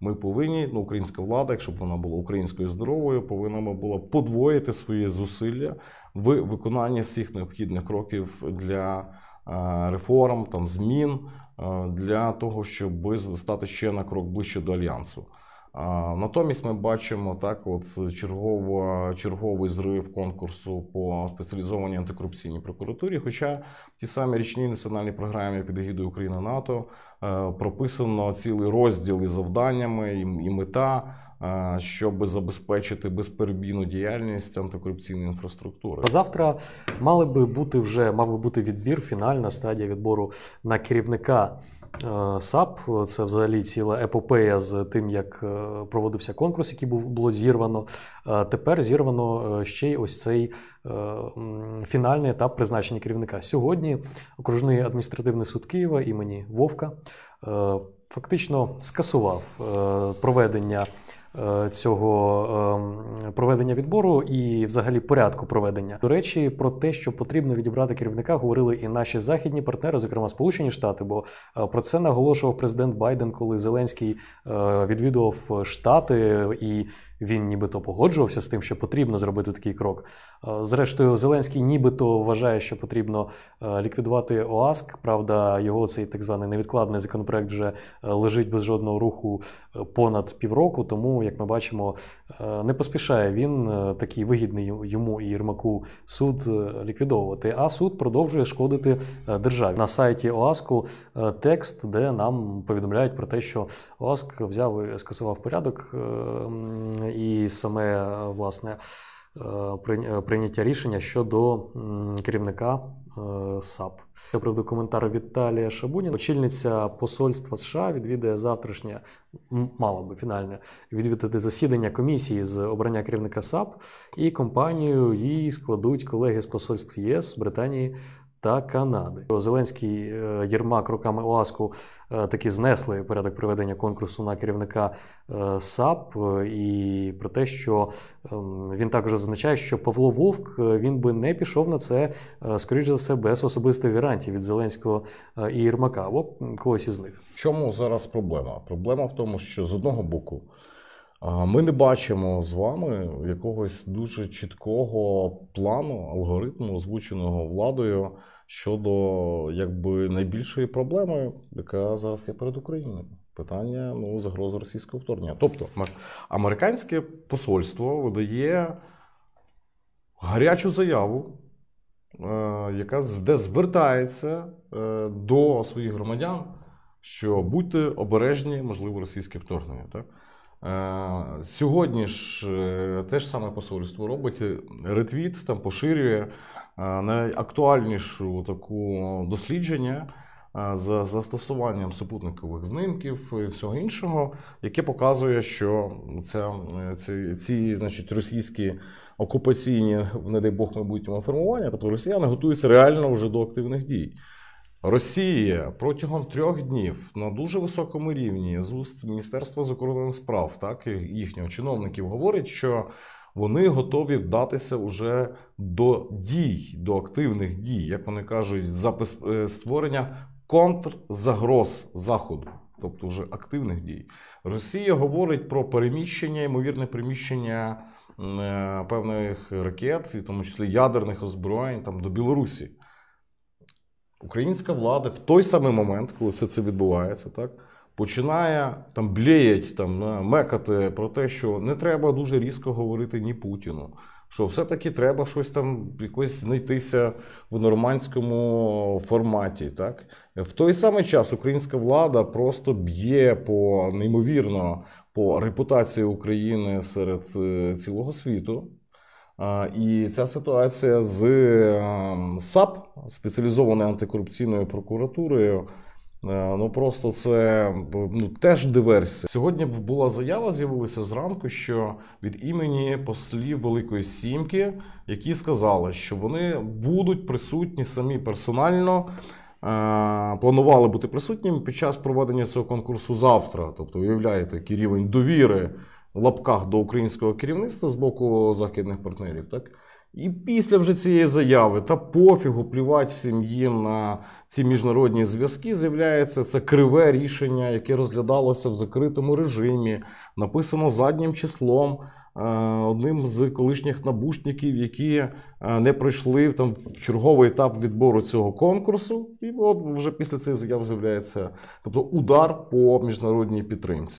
Ми повинні, ну українська влада, якщо б вона була українською здоровою, повинна була подвоїти свої зусилля в виконанні всіх необхідних кроків для е, реформ, там змін е, для того, щоб стати ще на крок ближче до альянсу. Натомість ми бачимо так, от чергово, черговий зрив конкурсу по спеціалізованій антикорупційній прокуратурі. Хоча в тій самій річній національній програмі під егідою України НАТО е, прописано цілий розділ із завданнями і мета щоб забезпечити безперебійну діяльність антикорупційної інфраструктури. Завтра мали би бути вже мав би бути відбір, фінальна стадія відбору на керівника. Е, САП це взагалі ціла епопея з тим, як е, проводився конкурс, який було зірвано. Е, тепер зірвано ще й ось цей фінальний етап призначення керівника. Сьогодні окружний адміністративний суд Києва імені Вовка фактично скасував проведення. Е, цього ем, проведення відбору і, взагалі, порядку проведення. До речі, про те, що потрібно відібрати керівника, говорили і наші західні партнери, зокрема Сполучені Штати. Бо е, про це наголошував президент Байден, коли Зеленський е, відвідував Штати і. Він нібито погоджувався з тим, що потрібно зробити такий крок. Е, зрештою, Зеленський нібито вважає, що потрібно е, ліквідувати ОАСК. Правда, його цей так званий невідкладний законопроект вже е, лежить без жодного руху понад півроку. Тому, як ми бачимо, не поспішає він такий вигідний йому і Єрмаку суд ліквідовувати. А суд продовжує шкодити державі на сайті ОАСКу текст, де нам повідомляють про те, що ОАСК взяв і скасував порядок і саме е, власне е, е, прийняття рішення щодо керівника САП. Я приведу коментар Віталія Шабуніна. Очільниця посольства США відвідає завтрашнє, мало би фінальне відвідати засідання комісії з обрання керівника САП і компанію її складуть колеги з посольств ЄС Британії та Канади. Зеленський е, Єрмак руками ОАСКу е, таки знесли порядок проведення конкурсу на керівника е, САП, і про те, що ем, він також зазначає, що Павло Вовк він би не пішов на це, скоріш за все, без особистих гарантій від Зеленського і Єрмака або когось із них. Чому зараз проблема? Проблема в тому, що з одного боку. Ми не бачимо з вами якогось дуже чіткого плану, алгоритму, озвученого владою щодо якби найбільшої проблеми, яка зараз є перед Україною. Питання ну, загрози російського вторгнення. Тобто, американське посольство видає гарячу заяву, е, яка де звертається е, до своїх громадян, що будьте обережні, можливо, російське вторгнення. Так? Е, сьогодні ж е, те ж саме посольство робить е, ретвіт, там поширює найактуальнішу таку дослідження за застосуванням супутникових знимків і всього іншого, яке показує, що ця, ці, ці значить, російські окупаційні, не дай Бог, майбутньому, формування, тобто росіяни готуються реально вже до активних дій. Росія протягом трьох днів на дуже високому рівні з уст Міністерства закордонних справ, так їхніх чиновників говорить, що вони готові вдатися уже до дій, до активних дій, як вони кажуть, запис е, створення контрзагроз заходу, тобто вже активних дій. Росія говорить про переміщення, ймовірне приміщення е, певних ракет, і в тому числі ядерних озброєнь там до Білорусі. Українська влада в той самий момент, коли все це відбувається, так починає там блеять, там мекати про те, що не треба дуже різко говорити ні Путіну. Що все-таки треба щось там якось знайтися в нормандському форматі. так? В той самий час українська влада просто б'є по неймовірно по репутації України серед е, цілого світу. І ця ситуація з ем, САП спеціалізованою антикорупційною прокуратурою. Е, ну просто це ну, теж диверсія. Сьогодні була заява, з'явилася зранку, що від імені послів Великої Сімки, які сказали, що вони будуть присутні самі персонально. Е, планували бути присутніми під час проведення цього конкурсу завтра. Тобто, уявляєте, який рівень довіри лапках до українського керівництва з боку західних партнерів. так? І після вже цієї заяви та пофігу плівати всім їм на ці міжнародні зв'язки, з'являється це криве рішення, яке розглядалося в закритому режимі, написано заднім числом. Е, одним з колишніх набушників, які е, не пройшли там черговий етап відбору цього конкурсу, і от вже після цих заяв з'являється тобто удар по міжнародній підтримці.